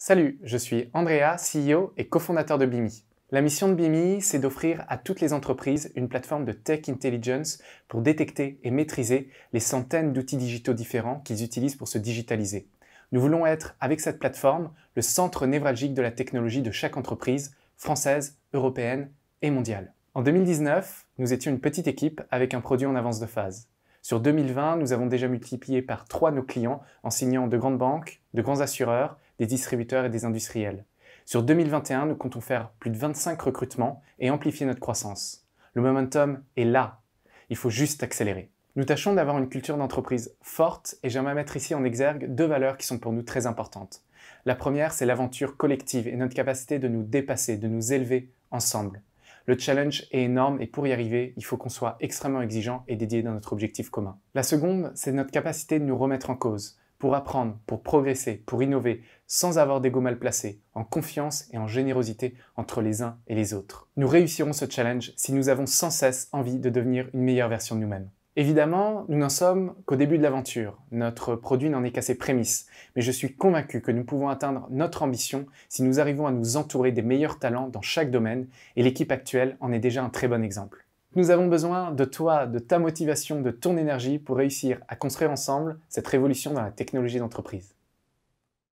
Salut, je suis Andrea, CEO et cofondateur de Bimi. La mission de Bimi, c'est d'offrir à toutes les entreprises une plateforme de tech intelligence pour détecter et maîtriser les centaines d'outils digitaux différents qu'ils utilisent pour se digitaliser. Nous voulons être, avec cette plateforme, le centre névralgique de la technologie de chaque entreprise, française, européenne et mondiale. En 2019, nous étions une petite équipe avec un produit en avance de phase. Sur 2020, nous avons déjà multiplié par trois nos clients en signant de grandes banques, de grands assureurs des distributeurs et des industriels. Sur 2021, nous comptons faire plus de 25 recrutements et amplifier notre croissance. Le momentum est là. Il faut juste accélérer. Nous tâchons d'avoir une culture d'entreprise forte et j'aimerais mettre ici en exergue deux valeurs qui sont pour nous très importantes. La première, c'est l'aventure collective et notre capacité de nous dépasser, de nous élever ensemble. Le challenge est énorme et pour y arriver, il faut qu'on soit extrêmement exigeant et dédié dans notre objectif commun. La seconde, c'est notre capacité de nous remettre en cause, pour apprendre, pour progresser, pour innover, sans avoir d'ego mal placé, en confiance et en générosité entre les uns et les autres. Nous réussirons ce challenge si nous avons sans cesse envie de devenir une meilleure version de nous-mêmes. Évidemment, nous n'en sommes qu'au début de l'aventure. Notre produit n'en est qu'à ses prémices. Mais je suis convaincu que nous pouvons atteindre notre ambition si nous arrivons à nous entourer des meilleurs talents dans chaque domaine, et l'équipe actuelle en est déjà un très bon exemple. Nous avons besoin de toi, de ta motivation, de ton énergie pour réussir à construire ensemble cette révolution dans la technologie d'entreprise.